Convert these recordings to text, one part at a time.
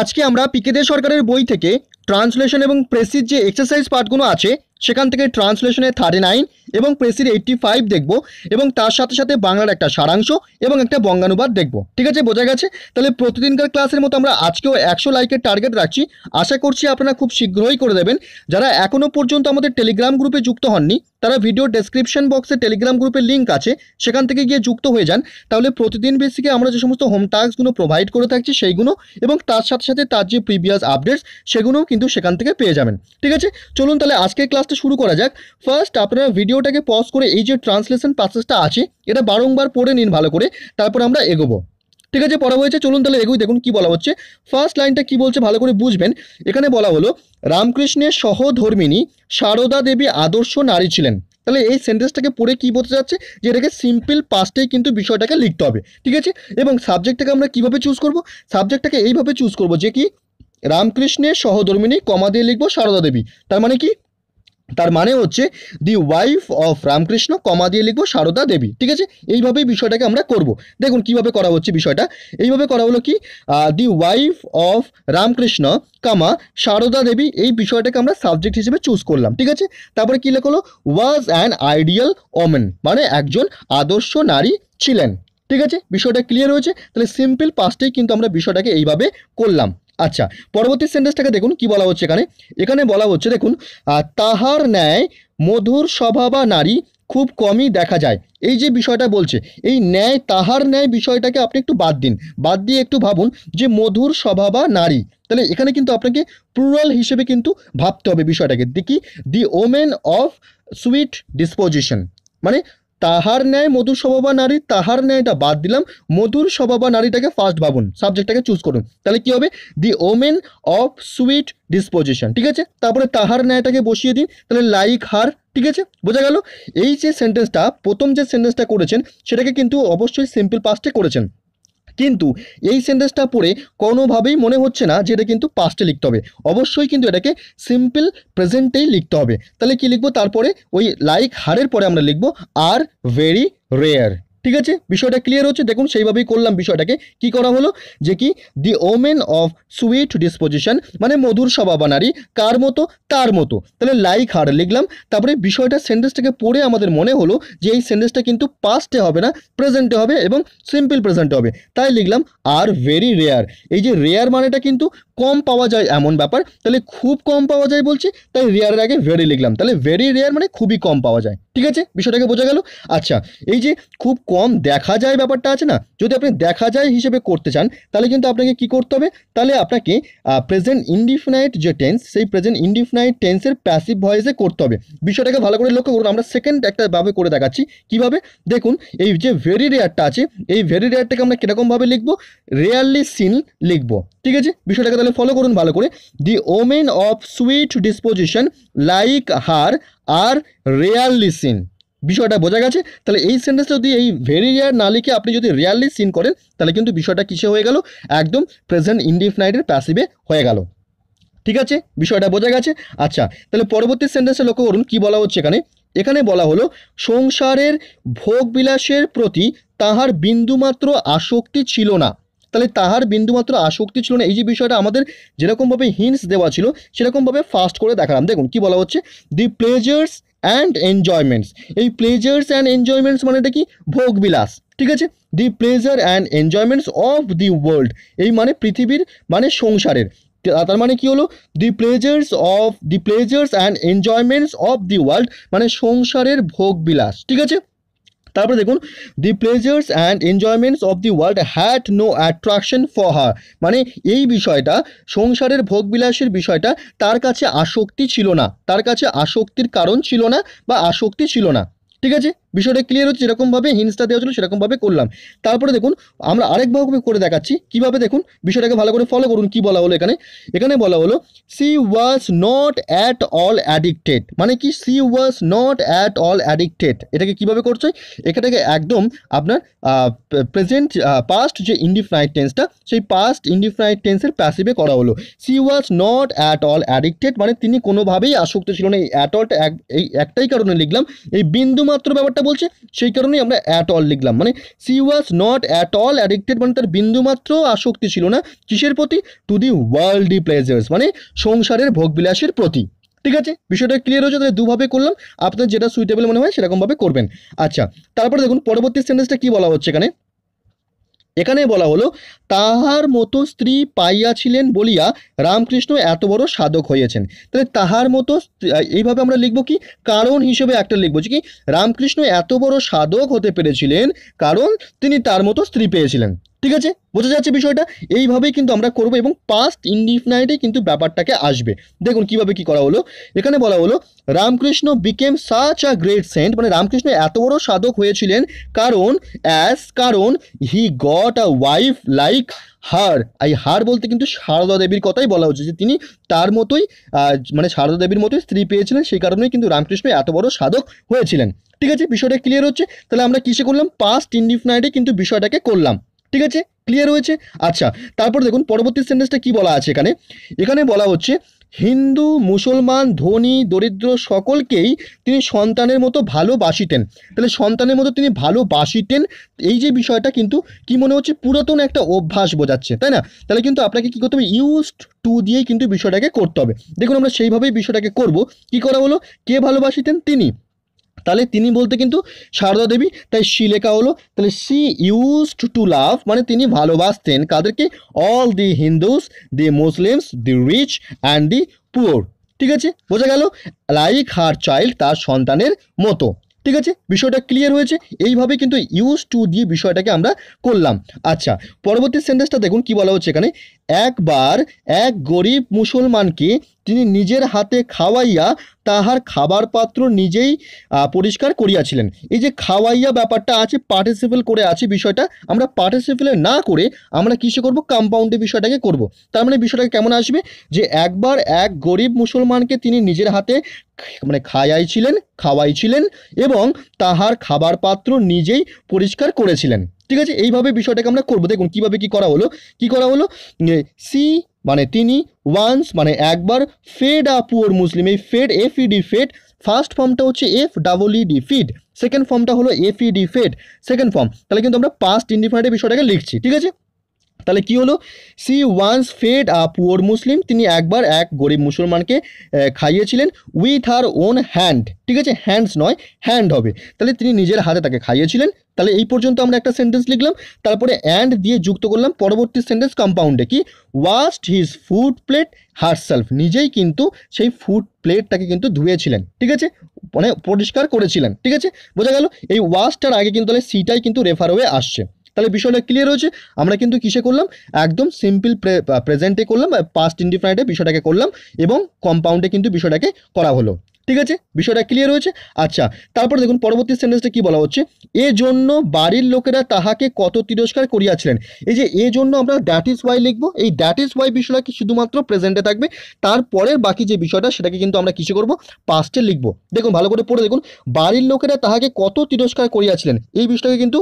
আজকে আমরা পিকেদে সরকারের বই থেকে ট্রান্সলেশন এবং প্রেসির যে এক্সারসাইজ পার্টগুলো আছে সেখান থেকে ট্রান্সলেশনে থার্টি নাইন এবং প্রেসির এইটটি ফাইভ দেখবো এবং তার সাথে সাথে বাংলার একটা সারাংশ এবং একটা বঙ্গানুবাদ দেখব ঠিক আছে বোঝা গেছে তাহলে প্রতিদিনকার ক্লাসের মতো আমরা আজকেও একশো লাইকের টার্গেট রাখছি আশা করছি আপনারা খুব শীঘ্রই করে দেবেন যারা এখনও পর্যন্ত আমাদের টেলিগ্রাম গ্রুপে যুক্ত হননি তারা ভিডিও ডেসক্রিপশন বক্সে টেলিগ্রাম গ্রুপের লিঙ্ক আছে সেখান থেকে গিয়ে যুক্ত হয়ে যান তাহলে প্রতিদিন বেসিকে আমরা যে সমস্ত হোম টাস্কগুলো প্রোভাইড করে থাকছি সেইগুলো এবং তার সাথে সাথে তার যে প্রিভিয়াস আপডেটস সেগুলোও কিন্তু সেখান থেকে পেয়ে যাবেন ঠিক আছে চলুন তাহলে আজকের ক্লাস কাজটা শুরু করা যাক ফার্স্ট আপনারা ভিডিওটাকে পজ করে এই যে ট্রান্সলেশন প্রসেসটা আছে এটা বারংবার পড়ে নিন ভালো করে তারপর আমরা এগোবো ঠিক আছে পড়া হয়েছে চলুন তাহলে এগোই দেখুন কি বলা হচ্ছে ফার্স্ট লাইনটা কি বলছে ভালো করে বুঝবেন এখানে বলা হলো রামকৃষ্ণের সহধর্মিনী সারদা দেবী আদর্শ নারী ছিলেন তাহলে এই সেন্টেন্সটাকে পড়ে কি বলতে চাচ্ছে যে এটাকে সিম্পল পাস্টেই কিন্তু বিষয়টাকে লিখতে হবে ঠিক আছে এবং সাবজেক্টটাকে আমরা কিভাবে চুজ করব সাবজেক্টটাকে এইভাবে চুজ করব যে কি রামকৃষ্ণের সহধর্মিনী কমা দিয়ে লিখবো সারদা দেবী তার মানে কি তার মানে হচ্ছে the wife of Ramakrishna comma দিয়ে লিখবো সারদা দেবী ঠিক আছে এইভাবেই বিষয়টাকে আমরা করব দেখুন কিভাবে করা হচ্ছে বিষয়টা এইভাবে করা হলো কি দি ওয়াইফ অফ রামকৃষ্ণ কামা সারদা দেবী এই বিষয়টাকে আমরা সাবজেক্ট হিসেবে চুজ করলাম ঠিক আছে তারপরে কী লেখলো ওয়াজ অ্যান আইডিয়াল ওমেন মানে একজন আদর্শ নারী ছিলেন ঠিক আছে বিষয়টা ক্লিয়ার হয়েছে তাহলে সিম্পল পাস্টেই কিন্তু আমরা বিষয়টাকে এইভাবে করলাম আচ্ছা পরবর্তী সেন্টেন্সটাকে দেখুন কি বলা হচ্ছে এখানে এখানে বলা হচ্ছে দেখুন তাহার ন্যায় মধুর স্বভাবা নারী খুব কমই দেখা যায় এই যে বিষয়টা বলছে এই ন্যায় তাহার ন্যায় বিষয়টাকে আপনি একটু বাদ দিন বাদ দিয়ে একটু ভাবুন যে মধুর স্বভাবা নারী তাহলে এখানে কিন্তু আপনাকে প্লুরাল হিসেবে কিন্তু ভাবতে হবে বিষয়টাকে দেখি the women of sweet disposition মানে তাহার ন্যায় মধুর স্বভাবা নারী তাহার ন্যায়টা বাদ দিলাম মধুর স্বভাবা নারীটাকে ফার্স্ট ভাবুন সাবজেক্টটাকে চুজ করুন তাহলে কী হবে the women of sweet disposition ঠিক আছে তারপরে তাহার ন্যায়টাকে বসিয়ে দিন তাহলে লাইক হার ঠিক আছে বোঝা গেল এই যে সেন্টেন্সটা প্রথম যে সেন্টেন্সটা করেছেন সেটাকে কিন্তু অবশ্যই সিম্পল পাস্টে করেছেন কিন্তু এই সেন্টেন্সটা পড়ে কোনোভাবেই মনে হচ্ছে না যে এটা কিন্তু পাস্টে লিখতে হবে অবশ্যই কিন্তু এটাকে সিম্পল প্রেজেন্টেই লিখতে হবে তাহলে কি লিখবো তারপরে ওই লাইক হারের পরে আমরা লিখবো আর ভেরি রেয়ার ঠিক আছে বিষয়টা ক্লিয়ার হচ্ছে দেখুন সেইভাবেই করলাম বিষয়টাকে কি করা হলো যে কি the women of sweet disposition মানে মধুর নারী কার মতো তার মতো তাহলে লাইক হার লিখলাম তারপরে বিষয়টা সেন্টেন্সটাকে পড়ে আমাদের মনে হলো যে এই সেন্টেন্সটা কিন্তু পাস্টে হবে না প্রেজেন্টে হবে এবং সিম্পল প্রেজেন্টে হবে তাই লিখলাম আর ভেরি রেয়ার এই যে রেয়ার মানেটা কিন্তু কম পাওয়া যায় এমন ব্যাপার তাহলে খুব কম পাওয়া যায় বলছি তাই রেয়ারের আগে ভেরি লিখলাম তাহলে ভেরি রেয়ার মানে খুবই কম পাওয়া যায় ঠিক আছে বিষয়টাকে বোঝা গেল আচ্ছা এই যে খুব কম দেখা যায় ব্যাপারটা আছে না যদি আপনি দেখা যায় হিসেবে করতে চান তাহলে কিন্তু আপনাকে কি করতে হবে তাহলে আপনাকে প্রেজেন্ট ইনডিফিনাইট যে টেন্স সেই প্রেজেন্ট ইনডিফিনাইট টেন্সের প্যাসিভ ভয়েসে করতে হবে বিষয়টাকে ভালো করে লক্ষ্য করুন আমরা সেকেন্ড একটা ভাবে করে দেখাচ্ছি কিভাবে দেখুন এই যে ভেরি রেয়ারটা আছে এই ভেরি রেয়ারটাকে আমরা কীরকমভাবে লিখবো রেয়ারলি সিন লিখবো ঠিক আছে বিষয়টাকে তাহলে তাহলে ফলো করুন ভালো করে the women of sweet disposition like her are rarely seen বিষয়টা বোঝা গেছে তাহলে এই সেন্টেন্স যদি এই ভেরি রেয়ার না লিখে আপনি যদি রিয়ালি সিন করেন তাহলে কিন্তু বিষয়টা কিসে হয়ে গেল একদম প্রেজেন্ট ইন্ডিফিনাইটের প্যাসিভে হয়ে গেল ঠিক আছে বিষয়টা বোঝা গেছে আচ্ছা তাহলে পরবর্তী সেন্টেন্সে লক্ষ্য করুন কি বলা হচ্ছে এখানে এখানে বলা হলো সংসারের ভোগবিলাসের প্রতি তাহার বিন্দুমাত্র আসক্তি ছিল না তাহলে তাহার বিন্দুমাত্র আসক্তি ছিল না এই যে বিষয়টা আমাদের যেরকমভাবে হিন্টস দেওয়া ছিল সেরকমভাবে ফাস্ট করে দেখালাম দেখুন কি বলা হচ্ছে দি প্লেজার্স অ্যান্ড এনজয়মেন্টস এই প্লেজার্স অ্যান্ড এনজয়মেন্টস মানে এটা কি ভোগবিলাস ঠিক আছে the pleasure and enjoyments of the world এই মানে পৃথিবীর মানে সংসারের তার মানে কি হলো the pleasures of the pleasures and enjoyments of the world মানে সংসারের ভোগবিলাস ঠিক আছে তারপরে দেখুন the pleasures and enjoyments of the world had no attraction for her মানে এই বিষয়টা সংসারের ভোগবিলাসের বিষয়টা তার কাছে আসক্তি ছিল না তার কাছে আসক্তির কারণ ছিল না বা আসক্তি ছিল না ঠিক আছে বিষয়টা ক্লিয়ার হচ্ছে যেরকমভাবে হিন্সটা দেওয়া ছিল সেরকমভাবে করলাম তারপরে দেখুন আমরা আরেকভাবে করে দেখাচ্ছি কিভাবে দেখুন বিষয়টাকে ভালো করে ফলো করুন কি বলা হলো এখানে এখানে বলা হলো she was not at all addicted মানে কি she was not at all addicted এটাকে কিভাবে করছে এটাকে একদম আপনার প্রেজেন্ট পাস্ট যে ইন্ডিফিনাইট টেন্সটা সেই পাস্ট ইন্ডিফিনাইট টেন্সের প্যাসিভে করা হলো she was not at all addicted মানে তিনি কোনোভাবেই আসক্ত ছিল না এই অ্যাট অল এই একটাই কারণে লিখলাম এই বিন্দুমাত্র ব্যাপারটা কথাটা বলছে সেই কারণেই আমরা অ্যাট অল লিখলাম মানে she was not at all addicted মানে তার বিন্দুমাত্র আসক্তি ছিল না কিসের প্রতি টু দি ওয়ার্ল্ডি প্লেজার্স মানে সংসারের ভোগবিলাসের প্রতি ঠিক আছে বিষয়টা ক্লিয়ার হয়েছে তাহলে দুভাবে করলাম আপনার যেটা সুইটেবল মনে হয় সেরকমভাবে করবেন আচ্ছা তারপরে দেখুন পরবর্তী সেন্টেন্সটা কি বলা হচ্ছে এখানে এখানে বলা হলো তাহার মতো স্ত্রী পাইয়াছিলেন বলিয়া রামকৃষ্ণ এত বড় সাধক হইয়াছেন তাহলে তাহার মতো এইভাবে আমরা লিখব কি কারণ হিসেবে একটা লিখব যে কি রামকৃষ্ণ এত বড় সাধক হতে পেরেছিলেন কারণ তিনি তার মতো স্ত্রী পেয়েছিলেন ঠিক আছে বোঝা যাচ্ছে বিষয়টা এইভাবেই কিন্তু আমরা করব এবং পাস্ট ইনডিফিনাইটে কিন্তু ব্যাপারটাকে আসবে দেখুন কিভাবে কি করা হলো এখানে বলা হলো Ramakrishna became such a great saint মানে রামকৃষ্ণ এত বড় সাধক হয়েছিলেন কারণ অ্যাস কারণ he got a wife like her এই হার বলতে কিন্তু সারদা দেবীর কথাই বলা হচ্ছে যে তিনি তার মতোই মানে সারদা দেবীর মতোই স্ত্রী পেয়েছিলেন সেই কারণেই কিন্তু রামকৃষ্ণ এত বড় সাধক হয়েছিলেন ঠিক আছে বিষয়টা ক্লিয়ার হচ্ছে তাহলে আমরা কিসে করলাম পাস্ট ইনডিফিনাইটে কিন্তু বিষয়টাকে করলাম ঠিক আছে ক্লিয়ার হয়েছে আচ্ছা তারপর দেখুন পরবর্তী সেন্টেন্সটা কি বলা আছে এখানে এখানে বলা হচ্ছে হিন্দু মুসলমান ধনী দরিদ্র সকলকেই তিনি সন্তানের মতো ভালোবাসিতেন তাহলে সন্তানের মতো তিনি ভালোবাসিতেন এই যে বিষয়টা কিন্তু কি মনে হচ্ছে পুরাতন একটা অভ্যাস বোঝাচ্ছে তাই না তাহলে কিন্তু আপনাকে কি করতে হবে ইউজড টু দিয়েই কিন্তু বিষয়টাকে করতে হবে দেখুন আমরা সেইভাবেই বিষয়টাকে করব কি করা হলো কে ভালোবাসিতেন তিনি তাহলে তিনি বলতে কিন্তু সারদা দেবী তাই সি লেখা হলো তাহলে সি ইউজ টু লাভ মানে তিনি ভালোবাসতেন কাদেরকে all the Hindus the Muslims the rich and the poor ঠিক আছে বোঝা গেল লাইক হার চাইল্ড তার সন্তানের মতো ঠিক আছে বিষয়টা ক্লিয়ার হয়েছে এইভাবে কিন্তু ইউজ টু দিয়ে বিষয়টাকে আমরা করলাম আচ্ছা পরবর্তী সেন্টেন্সটা দেখুন কি বলা হচ্ছে এখানে একবার এক গরিব মুসলমানকে তিনি নিজের হাতে খাওয়াইয়া তাহার খাবার পাত্র নিজেই পরিষ্কার করিয়াছিলেন এই যে খাওয়াইয়া ব্যাপারটা আছে পার্টিসিপেল করে আছে বিষয়টা আমরা পার্টিসিপেলে না করে আমরা কিসে করব কম্পাউন্ডে বিষয়টাকে করব তার মানে বিষয়টাকে কেমন আসবে যে একবার এক গরিব মুসলমানকে তিনি নিজের হাতে মানে খাইয়াইছিলেন খাওয়াইছিলেন এবং তাহার খাবার পাত্র নিজেই পরিষ্কার করেছিলেন ঠিক আছে এইভাবে বিষয়টাকে আমরা করবো দেখুন কীভাবে কি করা হলো কি করা হলো সি মানে তিনি ওয়ান্স মানে একবার ফেড আ পুয়োর মুসলিম এই fed F E D fed first ফর্মটা হচ্ছে F double E D feed second ফর্মটা হলো F E D fed second form তাহলে কিন্তু আমরা পাস্ট ইন্ডিফাইডের বিষয়টাকে লিখছি ঠিক আছে তাহলে কি হলো she once fed a poor Muslim তিনি একবার এক গরিব মুসলমানকে খাইয়েছিলেন উইথ হার ওন হ্যান্ড ঠিক আছে হ্যান্ডস নয় হ্যান্ড হবে তাহলে তিনি নিজের হাতে তাকে খাইয়েছিলেন তাহলে এই পর্যন্ত আমরা একটা সেন্টেন্স লিখলাম তারপরে অ্যান্ড দিয়ে যুক্ত করলাম পরবর্তী সেন্টেন্স কম্পাউন্ডে কি washed his food plate herself নিজেই কিন্তু সেই ফুড প্লেটটাকে কিন্তু ধুয়েছিলেন ঠিক আছে মানে পরিষ্কার করেছিলেন ঠিক আছে বোঝা গেল এই ওয়াশটার আগে কিন্তু তাহলে সিটাই কিন্তু রেফার হয়ে আসছে তাহলে বিষয়টা ক্লিয়ার হয়েছে আমরা কিন্তু কিসে করলাম একদম সিম্পল প্রেজেন্টে করলাম পাস্ট ইন্ডিফাইনাইটে বিষয়টাকে করলাম এবং কম্পাউন্ডে কিন্তু বিষয়টাকে করা হলো ঠিক আছে বিষয়টা ক্লিয়ার হয়েছে আচ্ছা তারপর দেখুন পরবর্তী সেন্টেন্সটা কি বলা হচ্ছে এ জন্য বাড়ির লোকেরা তাহাকে কত তিরস্কার করিয়াছিলেন এই যে এ জন্য আমরা দ্যাট ইজ ওয়াই লিখবো এই দ্যাট ইজ ওয়াই বিষয়টা কি শুধুমাত্র প্রেজেন্টে থাকবে তারপরের বাকি যে বিষয়টা সেটাকে কিন্তু আমরা কিসে করবো পাস্টে লিখবো দেখুন ভালো করে পড়ে দেখুন বাড়ির লোকেরা তাহাকে কত তিরস্কার করিয়াছিলেন এই বিষয়টাকে কিন্তু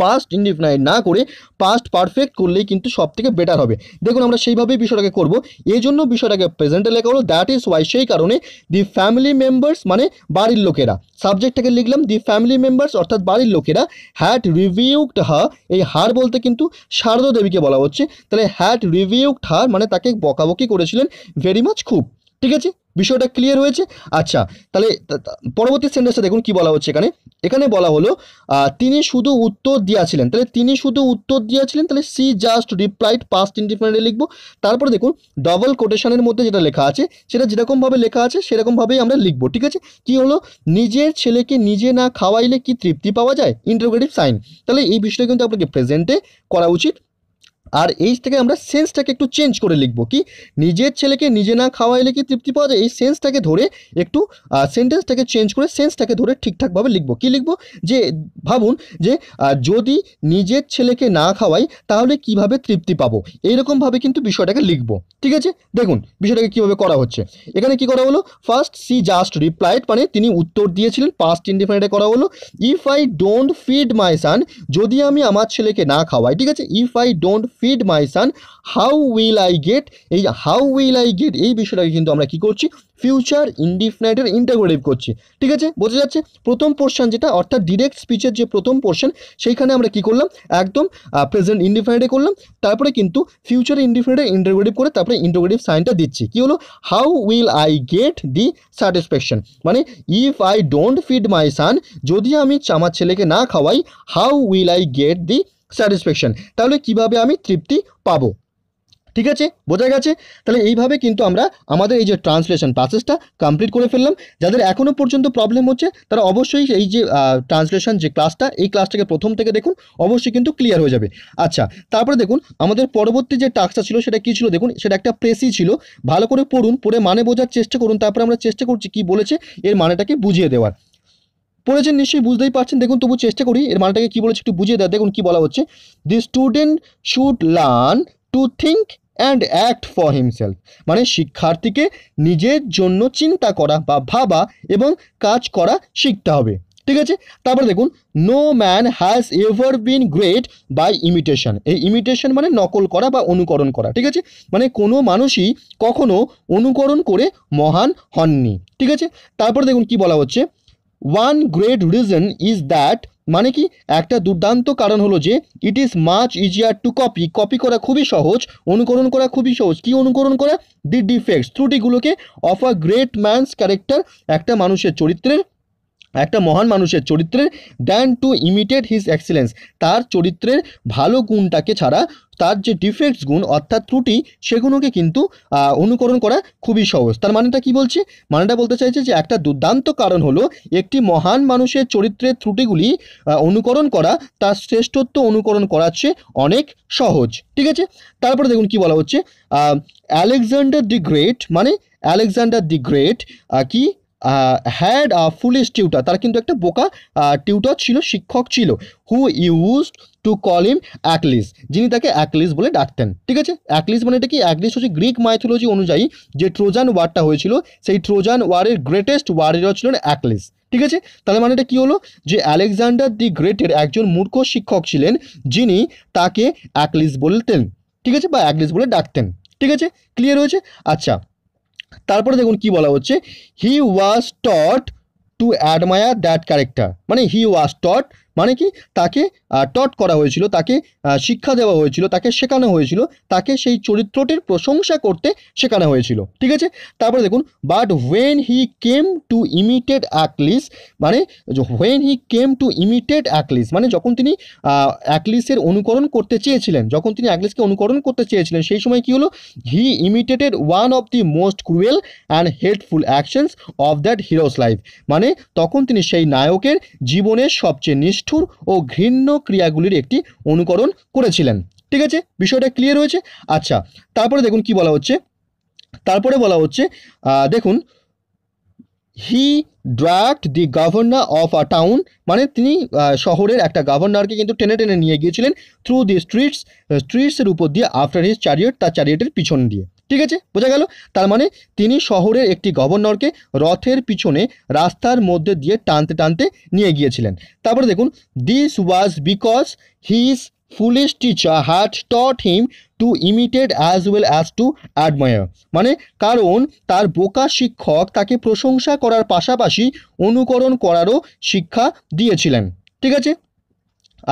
পাস্ট ইনডিফিনাইট না করে পাস্ট পারফেক্ট করলেই কিন্তু সব থেকে বেটার হবে দেখুন আমরা সেইভাবেই বিষয়টাকে করব এই জন্য বিষয়টাকে প্রেজেন্টে লেখা হলো দ্যাট ইজ ওয়াই সেই কারণে দি ফ্যামিলি মেম্বার্স মানে বাড়ির লোকেরা সাবজেক্টটাকে লিখলাম দি ফ্যামিলি মেম্বার্স অর্থাৎ বাড়ির লোকেরা হ্যাট রিভিউড হা এই হার বলতে কিন্তু শারদা দেবীকে বলা হচ্ছে তাহলে হ্যাট রিভিউড হার মানে তাকে বকাবকি করেছিলেন ভেরি মাচ খুব ঠিক আছে বিষয়টা ক্লিয়ার হয়েছে আচ্ছা তাহলে পরবর্তী সেন্টেন্সটা দেখুন কি বলা হচ্ছে এখানে এখানে বলা হলো তিনি শুধু উত্তর দিয়েছিলেন তাহলে তিনি শুধু উত্তর দিয়েছিলেন তাহলে she just replied past independent লিখবো তারপরে দেখুন ডবল কোটেশনের মধ্যে যেটা লেখা আছে সেটা যেরকমভাবে লেখা আছে সেরকমভাবেই আমরা লিখবো ঠিক আছে কি হলো নিজের ছেলেকে নিজে না খাওয়াইলে কি তৃপ্তি পাওয়া যায় ইন্টারোগেটিভ সাইন তাহলে এই বিষয়টা কিন্তু আপনাকে প্রেজেন্টে করা উচিত আর এই থেকে আমরা সেন্সটাকে একটু চেঞ্জ করে লিখবো কি নিজের ছেলেকে নিজে না খাওয়াইলে কি তৃপ্তি পাওয়া যায় এই সেন্সটাকে ধরে একটু সেন্টেন্সটাকে চেঞ্জ করে সেন্সটাকে ধরে ঠিকঠাকভাবে লিখবো কি লিখবো যে ভাবুন যে যদি নিজের ছেলেকে না খাওয়াই তাহলে কিভাবে তৃপ্তি পাবো এইরকমভাবে কিন্তু বিষয়টাকে লিখবো ঠিক আছে দেখুন বিষয়টাকে কিভাবে করা হচ্ছে এখানে কি করা হলো ফার্স্ট সি জাস্ট রিপ্লাইড মানে তিনি উত্তর দিয়েছিলেন পাস্ট ইন্ডিফেন্ডে করা হলো if I don't feed my son যদি আমি আমার ছেলেকে না খাওয়াই ঠিক আছে if I don't feed my son how will I get এই হাউ উইল আই গেট এই বিষয়টাকে কিন্তু আমরা কি করছি ফিউচার ইনডিফিনাইটের ইন্টাগ্রেটিভ করছি ঠিক আছে বোঝা যাচ্ছে প্রথম পোর্শন যেটা অর্থাৎ ডিরেক্ট স্পিচের যে প্রথম পোর্শন সেইখানে আমরা কি করলাম একদম প্রেজেন্ট ইন্ডিফিনাইটে করলাম তারপরে কিন্তু ফিউচার ইন্ডিফিনাইটে ইন্টাগ্রেটিভ করে তারপরে ইন্টাগ্রেটিভ সাইনটা দিচ্ছি কি হলো how will I get the satisfaction মানে if I don't feed my son যদি আমি আমার ছেলেকে না খাওয়াই how will I get the satisfaction তাহলে কিভাবে আমি তৃপ্তি পাবো ঠিক আছে বোঝা গেছে তাহলে এইভাবে কিন্তু আমরা আমাদের এই যে ট্রান্সলেশন প্রসেসটা কমপ্লিট করে ফেললাম যাদের এখনও পর্যন্ত প্রবলেম হচ্ছে তারা অবশ্যই এই যে ট্রান্সলেশন যে ক্লাসটা এই ক্লাসটাকে প্রথম থেকে দেখুন অবশ্যই কিন্তু ক্লিয়ার হয়ে যাবে আচ্ছা তারপরে দেখুন আমাদের পরবর্তী যে টাস্কটা ছিল সেটা কী ছিল দেখুন সেটা একটা প্রেসি ছিল ভালো করে পড়ুন পড়ে মানে বোঝার চেষ্টা করুন তারপরে আমরা চেষ্টা করছি কি বলেছে এর মানেটাকে বুঝিয়ে দেওয়ার পড়েছেন নিশ্চয়ই বুঝতেই পারছেন দেখুন তবু চেষ্টা করি এর মানেটাকে কী বলেছে একটু বুঝিয়ে দেয় দেখুন কী বলা হচ্ছে the student should learn to think and act for himself মানে শিক্ষার্থীকে নিজের জন্য চিন্তা করা বা ভাবা এবং কাজ করা শিখতে হবে ঠিক আছে তারপরে দেখুন no man has ever been great by imitation এই ইমিটেশন মানে নকল করা বা অনুকরণ করা ঠিক আছে মানে কোনো মানুষই কখনো অনুকরণ করে মহান হননি ঠিক আছে তারপরে দেখুন কি বলা হচ্ছে one great reason is that মানে কি একটা দুর্দান্ত কারণ হলো যে it is much easier to copy copy করা খুবই সহজ অনুকরণ করা খুবই সহজ কি অনুকরণ করা দি ডিফেক্টস ত্রুটিগুলোকে of a great man's character একটা মানুষের চরিত্রের একটা মহান মানুষের চরিত্রের than to imitate his excellence তার চরিত্রের ভালো গুণটাকে ছাড়া তার যে ডিফেক্টস গুণ অর্থাৎ ত্রুটি সেগুলোকে কিন্তু অনুকরণ করা খুবই সহজ তার মানেটা কি বলছে মানেটা বলতে চাইছে যে একটা দুর্দান্ত কারণ হলো একটি মহান মানুষের চরিত্রের ত্রুটিগুলি অনুকরণ করা তার শ্রেষ্ঠত্ব অনুকরণ করার চেয়ে অনেক সহজ ঠিক আছে তারপরে দেখুন কি বলা হচ্ছে আলেকজান্ডার দি গ্রেট মানে আলেকজান্ডার দি গ্রেট কি হ্যাড আ ফুলিশ টিউটার তার কিন্তু একটা বোকা টিউটার ছিল শিক্ষক ছিল who use to call him Achilles যিনি তাকে অ্যাকলিস বলে ডাকতেন ঠিক আছে অ্যাকলিস মানে এটা কি অ্যাকলিস হচ্ছে গ্রিক মাইথোলজি অনুযায়ী যে ট্রোজান ওয়ারটা হয়েছিল সেই ট্রোজান ওয়ারের গ্রেটেস্ট ওয়ারেরও ছিলেন অ্যাকলিস ঠিক আছে তাহলে মানে এটা কী হলো যে আলেকজান্ডার দি গ্রেটের একজন মূর্খ শিক্ষক ছিলেন যিনি তাকে অ্যাকলিস বলতেন ঠিক আছে বা অ্যাকলিস বলে ডাকতেন ঠিক আছে ক্লিয়ার হয়েছে আচ্ছা তারপরে দেখুন কি বলা হচ্ছে he was taught to admire that character মানে হি ওয়াজ টট মানে কি তাকে টট করা হয়েছিল তাকে শিক্ষা দেওয়া হয়েছিল তাকে শেখানো হয়েছিল তাকে সেই চরিত্রটির প্রশংসা করতে শেখানো হয়েছিল ঠিক আছে তারপরে দেখুন but when he came to imitate Achilles মানে when he came to imitate Achilles মানে যখন তিনি অ্যাকলিসের অনুকরণ করতে চেয়েছিলেন যখন তিনি অ্যাকলিসকে অনুকরণ করতে চেয়েছিলেন সেই সময় কি হলো he imitated one of the most cruel and helpful actions of that hero's life মানে তখন তিনি সেই নায়কের জীবনের সবচেয়ে নিষ্ঠ নিষ্ঠুর ও ঘৃণ্য ক্রিয়াগুলির একটি অনুকরণ করেছিলেন ঠিক আছে বিষয়টা ক্লিয়ার হয়েছে আচ্ছা তারপরে দেখুন কি বলা হচ্ছে তারপরে বলা হচ্ছে দেখুন he dragged the governor of a town মানে তিনি শহরের একটা গভর্নরকে কিন্তু টেনে টেনে নিয়ে গিয়েছিলেন থ্রু দি স্ট্রিটস স্ট্রিটসের উপর দিয়ে আফটার হিজ চ্যারিয়ট তার চ্যারিয়টের পিছন দিয়ে ঠিক আছে বোঝা গেল তার মানে তিনি শহরের একটি গভর্নরকে রথের পিছনে রাস্তার মধ্যে দিয়ে টানতে টানতে নিয়ে গিয়েছিলেন তারপরে দেখুন this was because his foolish teacher had taught him to imitate as well as to admire মানে কারণ তার বোকা শিক্ষক তাকে প্রশংসা করার পাশাপাশি অনুকরণ করারও শিক্ষা দিয়েছিলেন ঠিক আছে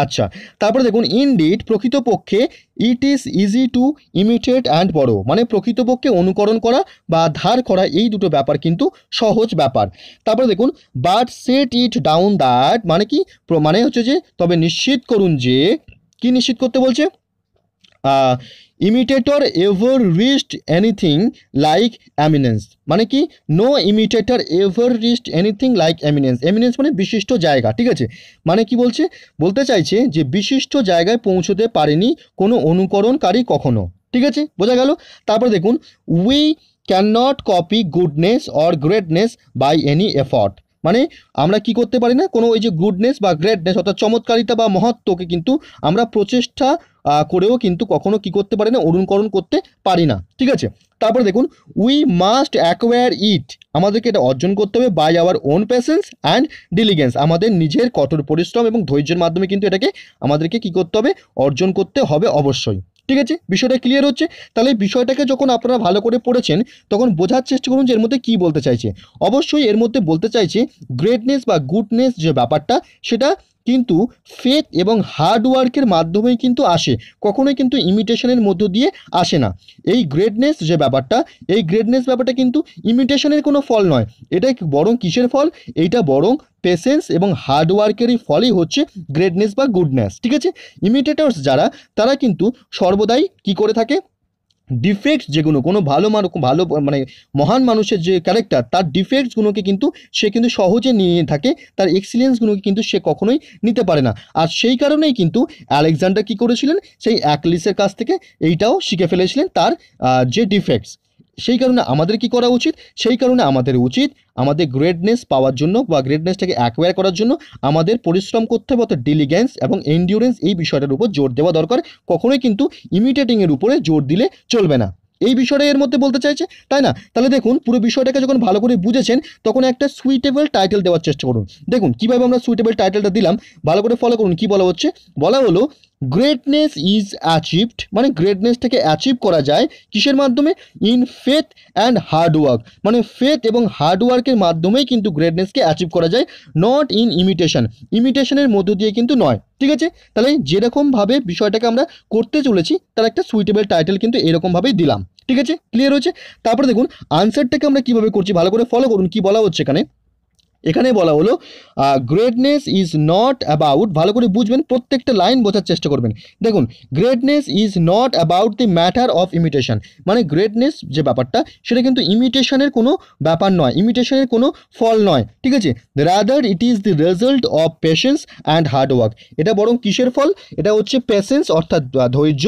আচ্ছা তারপরে দেখুন ইনডিড প্রকৃতপক্ষে it is easy to imitate and বড়ো মানে প্রকৃতপক্ষে অনুকরণ করা বা ধার করা এই দুটো ব্যাপার কিন্তু সহজ ব্যাপার তারপরে দেখুন but set it down that মানে কি মানে হচ্ছে যে তবে নিশ্চিত করুন যে কি নিশ্চিত করতে বলছে imitator ever reached anything like eminence মানে কি no imitator ever reached anything like eminence eminence মানে বিশিষ্ট জায়গা ঠিক আছে মানে কি বলছে বলতে চাইছে যে বিশিষ্ট জায়গায় পৌঁছতে পারেনি কোনো অনুকরণকারী কখনো ঠিক আছে বোঝা গেল তারপর দেখুন we cannot copy goodness or greatness by any effort মানে আমরা কি করতে পারি না কোনো ওই যে গুডনেস বা গ্রেটনেস অর্থাৎ চমৎকারিতা বা মহত্বকে কিন্তু আমরা প্রচেষ্টা করেও কিন্তু কখনো কি করতে পারি না অরুণকরণ করতে পারি না ঠিক আছে তারপরে দেখুন উই মাস্ট অ্যাকোয়ার ইট আমাদেরকে এটা অর্জন করতে হবে by our own patience and diligence আমাদের নিজের কঠোর পরিশ্রম এবং ধৈর্যের মাধ্যমে কিন্তু এটাকে আমাদেরকে কি করতে হবে অর্জন করতে হবে অবশ্যই ঠিক আছে বিষয়টা ক্লিয়ার হচ্ছে তাহলে বিষয়টাকে যখন আপনারা ভালো করে পড়েছেন তখন বোঝার চেষ্টা করুন যে এর মধ্যে কী বলতে চাইছে অবশ্যই এর মধ্যে বলতে চাইছে গ্রেটনেস বা গুডনেস যে ব্যাপারটা সেটা কিন্তু ফেথ এবং হার্ডওয়ার্কের মাধ্যমেই কিন্তু আসে কখনোই কিন্তু ইমিটেশনের মধ্য দিয়ে আসে না এই গ্রেটনেস যে ব্যাপারটা এই গ্রেটনেস ব্যাপারটা কিন্তু ইমিটেশনের কোনো ফল নয় এটা বরং কিসের ফল এইটা বরং পেশেন্স এবং হার্ডওয়ার্কেরই ফলই হচ্ছে গ্রেটনেস বা গুডনেস ঠিক আছে ইমিটেটার্স যারা তারা কিন্তু সর্বদাই কি করে থাকে ডিফেক্ট যেগুলো কোনো ভালো মানুষ ভালো মানে মহান মানুষের যে ক্যারেক্টার তার ডিফেক্টসগুলোকে কিন্তু সে কিন্তু সহজে নিয়ে থাকে তার এক্সিলেন্সগুলোকে কিন্তু সে কখনোই নিতে পারে না আর সেই কারণেই কিন্তু অ্যালেকজান্ডার কি করেছিলেন সেই অ্যাকলিসের কাছ থেকে এইটাও শিখে ফেলেছিলেন তার যে ডিফেক্টস সেই কারণে আমাদের কি করা উচিত সেই কারণে আমাদের উচিত আমাদের গ্রেডনেস পাওয়ার জন্য বা গ্রেডনেসটাকে অ্যাকোয়ার করার জন্য আমাদের পরিশ্রম করতে হবে অর্থাৎ ডিলিগেন্স এবং এন্ডিউরেন্স এই বিষয়টার উপর জোর দেওয়া দরকার কখনোই কিন্তু ইমিডিয়েটিংয়ের উপরে জোর দিলে চলবে না এই বিষয়টা এর মধ্যে বলতে চাইছে তাই না তাহলে দেখুন পুরো বিষয়টাকে যখন ভালো করে বুঝেছেন তখন একটা সুইটেবল টাইটেল দেওয়ার চেষ্টা করুন দেখুন কীভাবে আমরা সুইটেবল টাইটেলটা দিলাম ভালো করে ফলো করুন কি বলা হচ্ছে বলা হলো গ্রেটনেস ইজ অ্যাচিভড মানে গ্রেটনেসটাকে অ্যাচিভ করা যায় কিসের মাধ্যমে ইন ফেথ অ্যান্ড হার্ডওয়ার্ক মানে ফেথ এবং হার্ডওয়ার্কের মাধ্যমেই কিন্তু গ্রেটনেসকে অ্যাচিভ করা যায় নট ইন ইমিটেশন ইমিটেশনের মধ্য দিয়ে কিন্তু নয় ঠিক আছে তাহলে যেরকমভাবে বিষয়টাকে আমরা করতে চলেছি তার একটা সুইটেবল টাইটেল কিন্তু এরকমভাবেই দিলাম ঠিক আছে ক্লিয়ার হয়েছে তারপরে দেখুন আনসারটাকে আমরা কিভাবে করছি ভালো করে ফলো করুন কি বলা হচ্ছে এখানে এখানে বলা হলো গ্রেটনেস ইজ নট অ্যাবাউট ভালো করে বুঝবেন প্রত্যেকটা লাইন বোঝার চেষ্টা করবেন দেখুন greatness is not about the matter of imitation মানে গ্রেটনেস যে ব্যাপারটা সেটা কিন্তু ইমিটেশনের কোনো ব্যাপার নয় ইমিটেশনের কোনো ফল নয় ঠিক আছে rather it is the result of patience and hard work এটা বরং কিসের ফল এটা হচ্ছে পেশেন্স অর্থাৎ ধৈর্য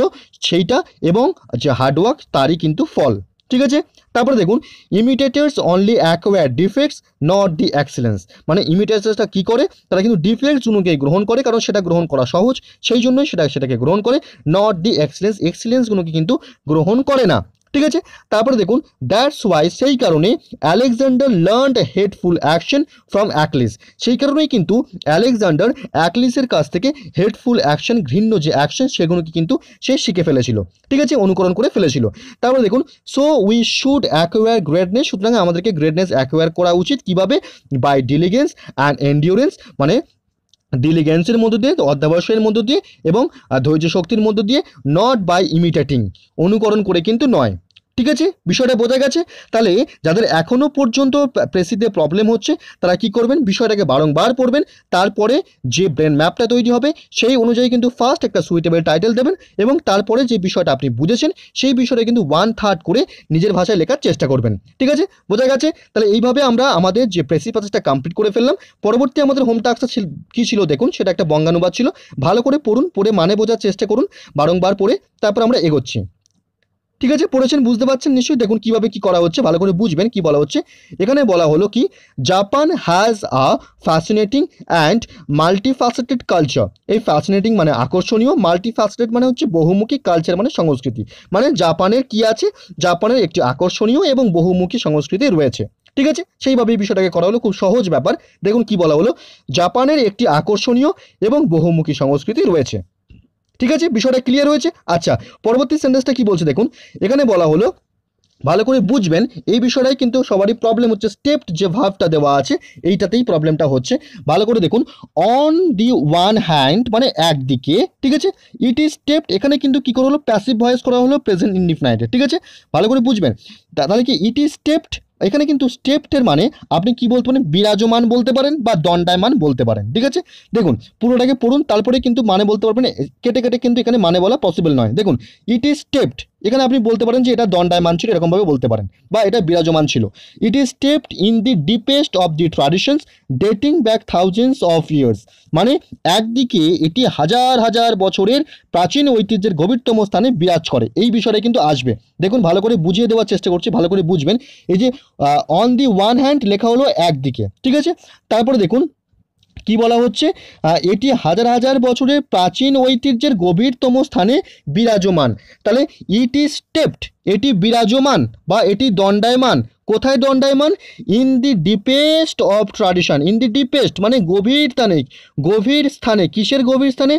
সেইটা এবং যে হার্ডওয়ার্ক তারই কিন্তু ফল ঠিক আছে তারপরে দেখুন imitators only acquire defects not the excellence মানে ইমিটেটার্সটা কী করে তারা কিন্তু ডিফেক্টসগুলোকে গ্রহণ করে কারণ সেটা গ্রহণ করা সহজ সেই জন্যই সেটা সেটাকে গ্রহণ করে নট দি অ্যাক্সিলেন্স এক্সেলেন্সগুলোকে কিন্তু গ্রহণ করে না ঠিক আছে তারপরে দেখুন দ্যাটস ওয়াই সেই কারণে Alexander learn heedful action from Achilles সেই কারণেই কিন্তু অ্যালেকজান্ডার অ্যাকলিসের কাছ থেকে হেডফুল অ্যাকশন ঘৃণ্য যে অ্যাকশন সেগুলোকে কিন্তু সে শিখে ফেলেছিল ঠিক আছে অনুকরণ করে ফেলেছিল তারপরে দেখুন so we should acquire greatness সুতরাং আমাদেরকে গ্রেটনেস অ্যাকোয়ার করা উচিত কিভাবে বাই ডিলিগেন্স অ্যান্ড এন্ডিউরেন্স মানে ডিলিগেন্সের মধ্য দিয়ে অধ্যাবসায়ের মধ্য দিয়ে এবং ধৈর্য শক্তির মধ্য দিয়ে নট বাই ইমিটেটিং অনুকরণ করে কিন্তু নয় ঠিক আছে বিষয়টা বোঝা গেছে তাহলে যাদের এখনও পর্যন্ত প্রেসিতে প্রবলেম হচ্ছে তারা কি করবেন বিষয়টাকে বারংবার পড়বেন তারপরে যে ব্রেন ম্যাপটা তৈরি হবে সেই অনুযায়ী কিন্তু ফার্স্ট একটা সুইটেবল টাইটেল দেবেন এবং তারপরে যে বিষয়টা আপনি বুঝেছেন সেই বিষয়টা কিন্তু ওয়ান থার্ড করে নিজের ভাষায় লেখার চেষ্টা করবেন ঠিক আছে বোঝা গেছে তাহলে এইভাবে আমরা আমাদের যে প্রেসি প্রসেসটা কমপ্লিট করে ফেললাম পরবর্তী আমাদের হোম টাস্কটা কী ছিল দেখুন সেটা একটা বঙ্গানুবাদ ছিল ভালো করে পড়ুন পড়ে মানে বোঝার চেষ্টা করুন বারংবার পড়ে তারপর আমরা এগোচ্ছি ঠিক আছে পড়েছেন বুঝতে পারছেন নিশ্চয়ই দেখুন কিভাবে কি করা হচ্ছে ভালো করে বুঝবেন কি বলা হচ্ছে এখানে বলা হলো কি Japan has a fascinating and multifaceted culture এই ফ্যাসিনেটিং মানে আকর্ষণীয় মাল্টিফ্যাসেটেড মানে হচ্ছে বহুমুখী কালচার মানে সংস্কৃতি মানে জাপানের কি আছে জাপানের একটি আকর্ষণীয় এবং বহুমুখী সংস্কৃতি রয়েছে ঠিক আছে সেইভাবে এই বিষয়টাকে করা হলো খুব সহজ ব্যাপার দেখুন কি বলা হলো জাপানের একটি আকর্ষণীয় এবং বহুমুখী সংস্কৃতি রয়েছে ঠিক আছে বিষয়টা ক্লিয়ার হয়েছে আচ্ছা পরবর্তী সেন্টেন্সটা কি বলছে দেখুন এখানে বলা হলো ভালো করে বুঝবেন এই বিষয়টাই কিন্তু সবারই প্রবলেম হচ্ছে স্টেপ যে ভাবটা দেওয়া আছে এইটাতেই প্রবলেমটা হচ্ছে ভালো করে দেখুন অন দি ওয়ান হ্যান্ড মানে একদিকে ঠিক আছে ইট ইজ স্টেপ এখানে কিন্তু কী করা হলো প্যাসিভ ভয়েস করা হলো প্রেজেন্ট ইন্ডিফাইনাইটে ঠিক আছে ভালো করে বুঝবেন তাহলে কি ইট ইজ স্টেপড এখানে কিন্তু স্টেপটের মানে আপনি কি বলতে পারেন বিরাজমান বলতে পারেন বা দণ্ডায়মান বলতে পারেন ঠিক আছে দেখুন পুরোটাকে পড়ুন তারপরে কিন্তু মানে বলতে পারবেন কেটে কেটে কিন্তু এখানে মানে বলা পসিবল নয় দেখুন ইট ইজ স্টেপড এখানে আপনি বলতে পারেন যে এটা দণ্ডায়মান ছিল এরকমভাবে বলতে পারেন বা এটা বিরাজমান ছিল it is steeped in the deepest of the traditions dating back thousands of years মানে একদিকে এটি হাজার হাজার বছরের প্রাচীন ঐতিহ্যের গভীরতম স্থানে বিরাজ করে এই বিষয়টা কিন্তু আসবে দেখুন ভালো করে বুঝিয়ে দেওয়ার চেষ্টা করছি ভালো করে বুঝবেন এই যে অন দি ওয়ান হ্যান্ড লেখা হলো একদিকে ঠিক আছে তারপরে দেখুন কি বলা হচ্ছে এটি হাজার হাজার বছরের প্রাচীন ঐতিহ্যের গভীরতম স্থানে বিরাজমান তাহলে ইট ইজ স্টেপড এটি বিরাজমান বা এটি দণ্ডায়মান কোথায় দণ্ডায়মান in the deepest of tradition in the deepest মানে গভীর স্থানে গভীর স্থানে কিসের গভীর স্থানে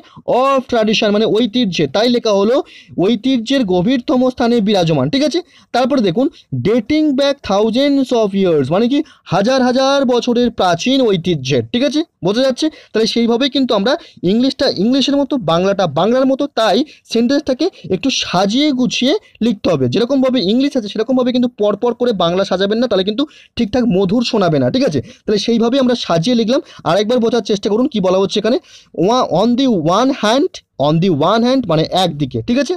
অফ ট্রাডিশন মানে ঐতিহ্যে তাই লেখা হলো ঐতিহ্যের গভীরতম স্থানে বিরাজমান ঠিক আছে তারপরে দেখুন dating back thousands of years মানে কি হাজার হাজার বছরের প্রাচীন ঐতিহ্যের ঠিক আছে বোঝা যাচ্ছে তাহলে সেইভাবে কিন্তু আমরা ইংলিশটা ইংলিশের মতো বাংলাটা বাংলার মতো তাই সেন্টেন্সটাকে একটু সাজিয়ে গুছিয়ে লিখতে হবে যেরকমভাবে ইংলিশ আছে সেরকমভাবে কিন্তু পরপর করে বাংলা সাজাবেন না তাহলে কিন্তু ঠিকঠাক মধুর শোনাবে না ঠিক আছে তাহলে সেইভাবে আমরা সাজিয়ে লিখলাম আরেকবার বোঝার চেষ্টা করুন কি বলা হচ্ছে এখানে ওয়া on the one hand on the one hand মানে একদিকে ঠিক আছে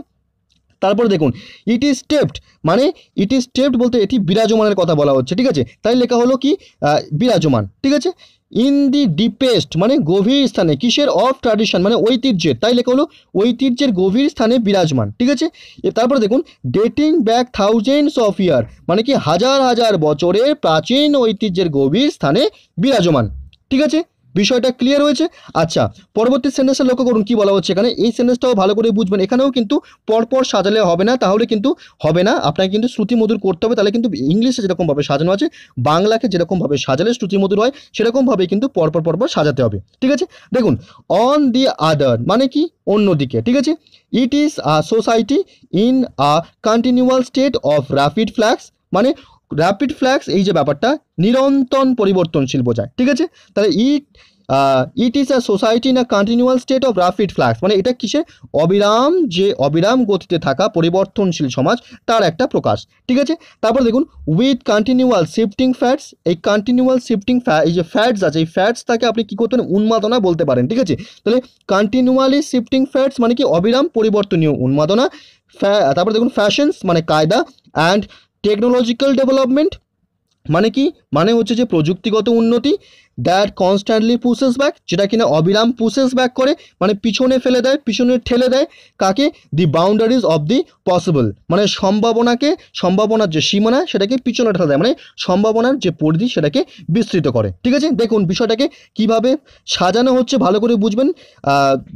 তারপরে দেখুন ইট ইজ স্টেপড মানে ইট ইজ স্টেপড বলতে এটি বিরাজমানের কথা বলা হচ্ছে ঠিক আছে তাই লেখা হলো কি বিরাজমান ঠিক আছে ইন দি ডিপেস্ট মানে গভীর স্থানে কিসের অফ ট্র্যাডিশন মানে ঐতিহ্যের তাই লেখা হলো ঐতিহ্যের গভীর স্থানে বিরাজমান ঠিক আছে তারপরে দেখুন dating back thousands of year মানে কি হাজার হাজার বছরের প্রাচীন ঐতিহ্যের গভীর স্থানে বিরাজমান ঠিক আছে বিষয়টা ক্লিয়ার হয়েছে আচ্ছা পরবর্তী সেন্টেন্সটা লক্ষ্য করুন কি বলা হচ্ছে এখানে এই সেন্টেন্সটাও ভালো করে বুঝবেন এখানেও কিন্তু পরপর সাজালে হবে না তাহলে কিন্তু হবে না আপনাকে কিন্তু শ্রুতিমধুর করতে হবে তাহলে কিন্তু ইংলিশে যেরকমভাবে সাজানো আছে বাংলাকে যেরকমভাবে সাজালে শ্রুতি মধুর হয় সেরকমভাবে কিন্তু পরপর পরপর সাজাতে হবে ঠিক আছে দেখুন অন দি আদার মানে কি অন্যদিকে ঠিক আছে it is a society in a continual state of rapid flux মানে র্যাপিড ফ্ল্যাক্স এই যে ব্যাপারটা নিরন্তন পরিবর্তনশীল বোঝায় ঠিক আছে তাহলে it it is a society in a continual state of rapid flux মানে এটা কিসে অবিরাম যে অবিরাম গতিতে থাকা পরিবর্তনশীল সমাজ তার একটা প্রকাশ ঠিক আছে তারপর দেখুন উইথ কন্টিনিউয়াল শিফটিং ফ্যাটস এই কন্টিনিউয়াল শিফটিং এই যে ফ্যাটস আছে এই ফ্যাটস তাকে আপনি কী করতেন উন্মাদনা বলতে পারেন ঠিক আছে তাহলে কন্টিনিউয়ালি শিফটিং ফ্যাটস মানে কি অবিরাম পরিবর্তনীয় উন্মাদনা তারপর দেখুন ফ্যাশনস মানে কায়দা অ্যান্ড টেকনোলজিক্যাল ডেভেলপমেন্ট মানে কি মানে হচ্ছে যে প্রযুক্তিগত উন্নতি দ্যাট কনস্ট্যান্টলি পুসেস ব্যাক যেটা কিনা অবিরাম পুসেস ব্যাক করে মানে পিছনে ফেলে দেয় পিছনে ঠেলে দেয় কাকে the boundaries of the possible মানে সম্ভাবনাকে সম্ভাবনার যে সীমানা সেটাকে পিছনে ঠেলে দেয় মানে সম্ভাবনার যে পরিধি সেটাকে বিস্তৃত করে ঠিক আছে দেখুন বিষয়টাকে কিভাবে সাজানো হচ্ছে ভালো করে বুঝবেন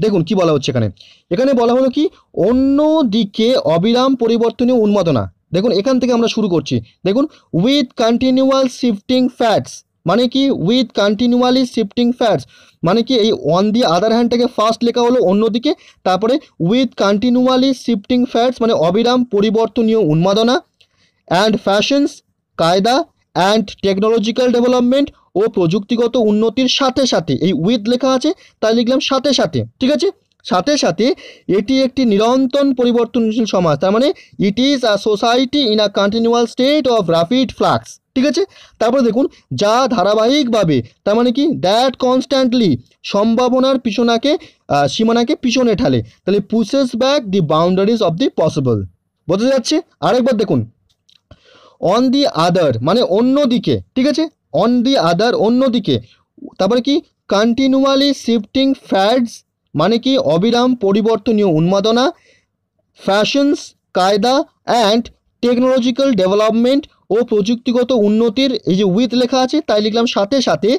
দেখুন কি বলা হচ্ছে এখানে এখানে বলা হলো কি অন্য দিকে অবিরাম পরিবর্তনীয় উন্মাদনা দেখুন এখান থেকে আমরা শুরু করছি দেখুন উইথ কন্টিনিউয়াল শিফটিং ফ্যাটস মানে কি উইথ কন্টিনিউয়ালি শিফটিং ফ্যাটস মানে কি এই অন দিয়ে আদার হ্যান্ডটাকে ফার্স্ট লেখা হলো অন্যদিকে তারপরে উইথ কন্টিনিউয়ালি শিফটিং ফ্যাটস মানে অবিরাম পরিবর্তনীয় উন্মাদনা অ্যান্ড ফ্যাশনস কায়দা অ্যান্ড টেকনোলজিক্যাল ডেভেলপমেন্ট ও প্রযুক্তিগত উন্নতির সাথে সাথে এই উইথ লেখা আছে তাই লিখলাম সাথে সাথে ঠিক আছে সাথে সাথে এটি একটি নিরন্তন পরিবর্তনশীল সমাজ তার মানে it is a society in a continual state of rapid flux ঠিক আছে তারপরে দেখুন যা ধারাবাহিকভাবে তার মানে কি দ্যাট কনস্ট্যান্টলি সম্ভাবনার পিছনাকে সীমানাকে পিছনে ঠালে তাহলে pushes back the boundaries of the possible বোঝা যাচ্ছে আরেকবার দেখুন অন দি আদার মানে অন্য দিকে ঠিক আছে অন দি আদার অন্য দিকে তারপরে কি কন্টিনিউয়ালি শিফটিং ফ্যাডস মানে কি অবিরাম পরিবর্তনীয় উন্মাদনা ফ্যাশনস কায়দা অ্যান্ড টেকনোলজিক্যাল ডেভেলপমেন্ট ও প্রযুক্তিগত উন্নতির এই যে উইথ লেখা আছে তাই লিখলাম সাথে সাথে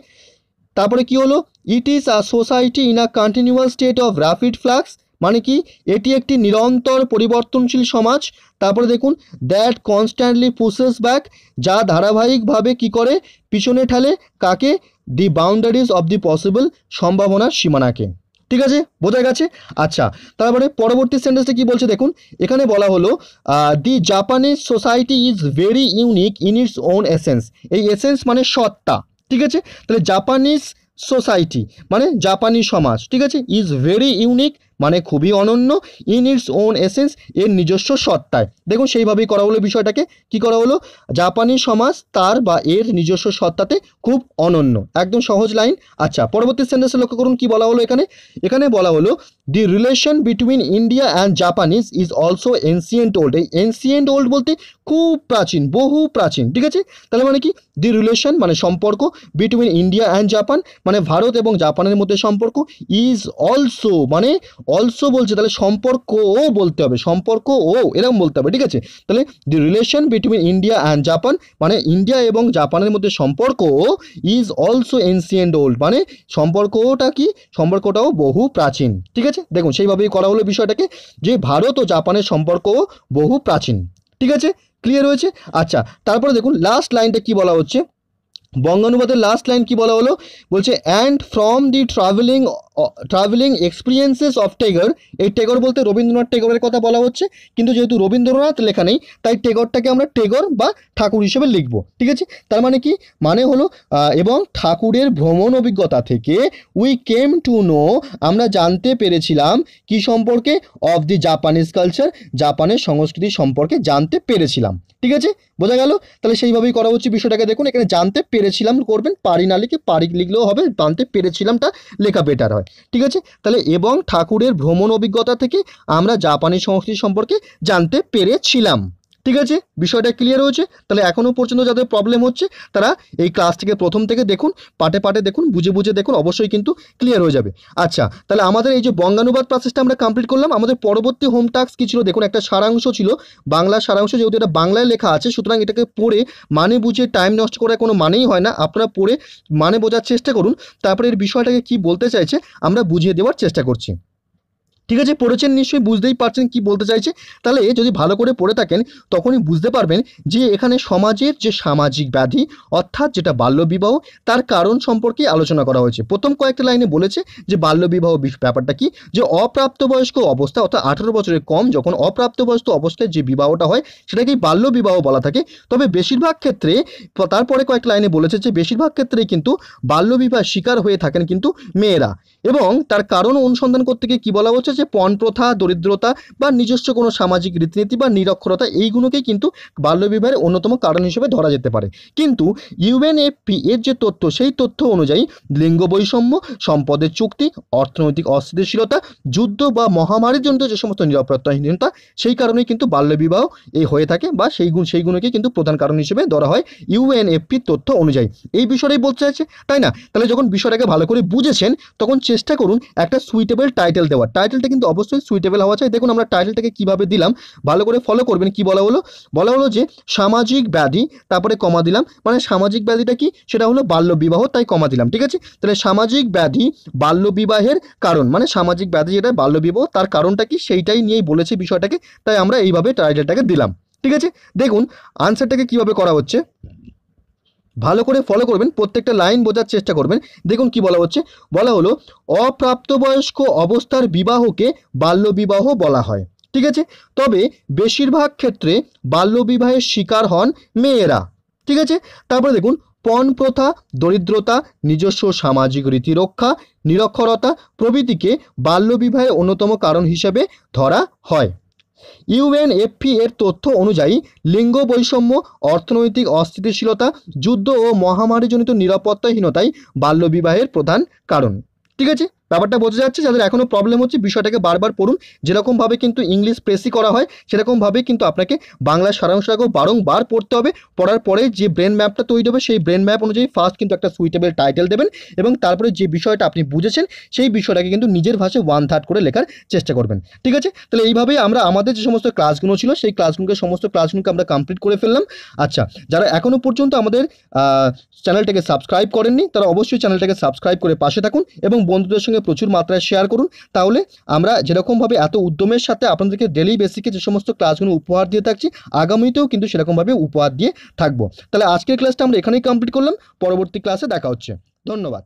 তারপরে কি হলো it is a society in a continual state of rapid flux মানে কি এটি একটি নিরন্তর পরিবর্তনশীল সমাজ তারপরে দেখুন দ্যাট কনস্ট্যান্টলি পুসেস ব্যাক যা ধারাবাহিকভাবে কি করে পিছনে ঠেলে কাকে the boundaries of the possible সম্ভাবনার সীমানাকে ঠিক আছে বোঝা গেছে আচ্ছা তারপরে পরবর্তী সেন্টেন্সটা কি বলছে দেখুন এখানে বলা হলো the Japanese society is very unique in its own essence এই এসেন্স মানে সত্তা ঠিক আছে তাহলে জাপানিজ সোসাইটি মানে জাপানি সমাজ ঠিক আছে ইজ ভেরি ইউনিক মানে খুবই অনন্য ইন ইটস ওন এসেন্স এর নিজস্ব সত্তায় দেখুন সেইভাবেই করা হলো বিষয়টাকে কি করা হলো জাপানি সমাজ তার বা এর নিজস্ব সত্তাতে খুব অনন্য একদম সহজ লাইন আচ্ছা পরবর্তী সেন্টেন্সে লক্ষ্য করুন কি বলা হলো এখানে এখানে বলা হলো the relation between India and Japanese is also ancient old এই এনসিয়েন্ট ওল্ড বলতে খুব প্রাচীন বহু প্রাচীন ঠিক আছে তাহলে মানে কি দি রিলেশন মানে সম্পর্ক বিটুইন ইন্ডিয়া অ্যান্ড জাপান মানে ভারত এবং জাপানের মধ্যে সম্পর্ক ইজ অলসো মানে অলসো বলছে তাহলে সম্পর্ক ও বলতে হবে সম্পর্ক ও এরকম বলতে হবে ঠিক আছে তাহলে the relation between India and Japan মানে ইন্ডিয়া এবং জাপানের মধ্যে সম্পর্ক ইজ অলসো এনসিয়েন্ট ওল্ড মানে সম্পর্কটা কি সম্পর্কটাও বহু প্রাচীন ঠিক আছে দেখুন সেইভাবেই করা হলো বিষয়টাকে যে ভারত ও জাপানের সম্পর্কও বহু প্রাচীন ঠিক আছে ক্লিয়ার হয়েছে আচ্ছা তারপরে দেখুন লাস্ট লাইনটা কি বলা হচ্ছে বঙ্গানুবাদের লাস্ট লাইন কি বলা হলো বলছে and from the travelling travelling experiences of Tagore এই টেগর বলতে রবীন্দ্রনাথ টেগরের কথা বলা হচ্ছে কিন্তু যেহেতু রবীন্দ্রনাথ লেখা নেই তাই টেগরটাকে আমরা টেগর বা ঠাকুর হিসেবে লিখব ঠিক আছে তার মানে কি মানে হলো এবং ঠাকুরের ভ্রমণ অভিজ্ঞতা থেকে উই কেম টু নো আমরা জানতে পেরেছিলাম কি সম্পর্কে অফ দি জাপানিজ কালচার জাপানের সংস্কৃতি সম্পর্কে জানতে পেরেছিলাম ঠিক আছে বোঝা গেল তাহলে সেইভাবেই করা হচ্ছে বিষয়টাকে দেখুন এখানে জানতে পেরেছিলাম করবেন পারি না লিখে পারি লিখলেও হবে বানতে পেরেছিলামটা লেখা বেটার হয় ঠিক আছে তাহলে এবং ঠাকুরের ভ্রমণ অভিজ্ঞতা থেকে আমরা জাপানি সংস্কৃতি সম্পর্কে জানতে পেরেছিলাম ঠিক আছে বিষয়টা ক্লিয়ার হয়েছে তাহলে এখনও পর্যন্ত যাদের প্রবলেম হচ্ছে তারা এই ক্লাসটিকে প্রথম থেকে দেখুন পাটে পাটে দেখুন বুঝে বুঝে দেখুন অবশ্যই কিন্তু ক্লিয়ার হয়ে যাবে আচ্ছা তাহলে আমাদের এই যে বঙ্গানুবাদ প্রসেসটা আমরা কমপ্লিট করলাম আমাদের পরবর্তী হোম টাস্ক কী ছিল দেখুন একটা সারাংশ ছিল বাংলা সারাংশ যেহেতু এটা বাংলায় লেখা আছে সুতরাং এটাকে পড়ে মানে বুঝে টাইম নষ্ট করার কোনো মানেই হয় না আপনারা পড়ে মানে বোঝার চেষ্টা করুন তারপরে এর বিষয়টাকে কি বলতে চাইছে আমরা বুঝিয়ে দেওয়ার চেষ্টা করছি ঠিক আছে পড়েছেন নিশ্চয়ই বুঝতেই পারছেন কি বলতে চাইছে তাহলে যদি ভালো করে পড়ে থাকেন তখনই বুঝতে পারবেন যে এখানে সমাজের যে সামাজিক ব্যাধি অর্থাৎ যেটা বাল্যবিবাহ তার কারণ সম্পর্কে আলোচনা করা হয়েছে প্রথম কয়েকটা লাইনে বলেছে যে বাল্যবিবাহ ব্যাপারটা কি যে অপ্রাপ্তবয়স্ক অবস্থা অর্থাৎ আঠেরো বছরের কম যখন অপ্রাপ্তবয়স্ক অবস্থায় যে বিবাহটা হয় সেটাকেই বাল্যবিবাহ বলা থাকে তবে বেশিরভাগ ক্ষেত্রে তারপরে কয়েক লাইনে বলেছে যে বেশিরভাগ ক্ষেত্রে কিন্তু বাল্যবিবাহ শিকার হয়ে থাকেন কিন্তু মেয়েরা এবং তার কারণ অনুসন্ধান করতে গিয়ে কী বলা হচ্ছে যে পণ প্রথা দরিদ্রতা বা নিজস্ব কোনো সামাজিক রীতিনীতি বা নিরক্ষরতা এইগুলোকেই কিন্তু বাল্যবিবাহের অন্যতম কারণ হিসেবে ধরা যেতে পারে কিন্তু ইউএনএফপি এর যে তথ্য সেই তথ্য অনুযায়ী লিঙ্গ বৈষম্য সম্পদের চুক্তি অর্থনৈতিক অস্থিতিশীলতা যুদ্ধ বা মহামারীর জন্য যে সমস্ত নিরাপত্তাহীনতা সেই কারণেই কিন্তু বাল্যবিবাহ এই হয়ে থাকে বা সেই গুণ সেইগুলোকে কিন্তু প্রধান কারণ হিসেবে ধরা হয় ইউএনএফপির তথ্য অনুযায়ী এই বিষয়টাই বলতে চাইছে তাই না তাহলে যখন বিষয়টাকে ভালো করে বুঝেছেন তখন চেষ্টা করুন একটা সুইটেবল টাইটেল দেওয়া টাইটেলটা টাইটেলটা কিন্তু অবশ্যই সুইটেবল হওয়া চাই দেখুন আমরা টাইটেলটাকে কিভাবে দিলাম ভালো করে ফলো করবেন কি বলা হলো বলা হলো যে সামাজিক ব্যাধি তারপরে কমা দিলাম মানে সামাজিক ব্যাধিটা কি সেটা হলো বাল্যবিবাহ তাই কমা দিলাম ঠিক আছে তাহলে সামাজিক ব্যাধি বাল্যবিবাহের কারণ মানে সামাজিক ব্যাধি যেটা বাল্যবিবাহ তার কারণটা কি সেইটাই নিয়েই বলেছে বিষয়টাকে তাই আমরা এইভাবে টাইটেলটাকে দিলাম ঠিক আছে দেখুন আনসারটাকে কিভাবে করা হচ্ছে ভালো করে ফলো করবেন প্রত্যেকটা লাইন বোঝার চেষ্টা করবেন দেখুন কি বলা হচ্ছে বলা হলো অপ্রাপ্তবয়স্ক অবস্থার বিবাহকে বাল্যবিবাহ বলা হয় ঠিক আছে তবে বেশিরভাগ ক্ষেত্রে বাল্যবিবাহের শিকার হন মেয়েরা ঠিক আছে তারপরে দেখুন পণ প্রথা দরিদ্রতা নিজস্ব সামাজিক রীতি রক্ষা নিরক্ষরতা প্রভৃতিকে বাল্যবিবাহের অন্যতম কারণ হিসেবে ধরা হয় ইউএনএফপি এর তথ্য অনুযায়ী লিঙ্গ বৈষম্য অর্থনৈতিক অস্থিতিশীলতা যুদ্ধ ও মহামারীজনিত নিরাপত্তাহীনতাই বাল্যবিবাহের প্রধান কারণ ঠিক আছে ব্যাপারটা বোঝা যাচ্ছে যাদের এখনও প্রবলেম হচ্ছে বিষয়টাকে বারবার পড়ুন যেরকমভাবে কিন্তু ইংলিশ প্রেসি করা হয় সেরকমভাবে কিন্তু আপনাকে বাংলার সারাংশটাকেও বারংবার পড়তে হবে পড়ার পরে যে ব্রেন ম্যাপটা তৈরি হবে সেই ব্রেন ম্যাপ অনুযায়ী ফার্স্ট কিন্তু একটা সুইটেবল টাইটেল দেবেন এবং তারপরে যে বিষয়টা আপনি বুঝেছেন সেই বিষয়টাকে কিন্তু নিজের ভাষায় ওয়ান থার্ড করে লেখার চেষ্টা করবেন ঠিক আছে তাহলে এইভাবেই আমরা আমাদের যে সমস্ত ক্লাসগুলো ছিল সেই ক্লাসগুলোকে সমস্ত ক্লাসগুলোকে আমরা কমপ্লিট করে ফেললাম আচ্ছা যারা এখনও পর্যন্ত আমাদের চ্যানেলটাকে সাবস্ক্রাইব করেননি তারা অবশ্যই চ্যানেলটাকে সাবস্ক্রাইব করে পাশে থাকুন এবং বন্ধুদের সঙ্গে ভিডিওটিকে প্রচুর মাত্রায় শেয়ার করুন তাহলে আমরা যেরকমভাবে এত উদ্যমের সাথে আপনাদেরকে ডেলি বেসিকে যে সমস্ত ক্লাসগুলো উপহার দিয়ে থাকছি আগামীতেও কিন্তু সেরকমভাবে উপহার দিয়ে থাকবো তাহলে আজকের ক্লাসটা আমরা এখানেই কমপ্লিট করলাম পরবর্তী ক্লাসে দেখা হচ্ছে ধন্যবাদ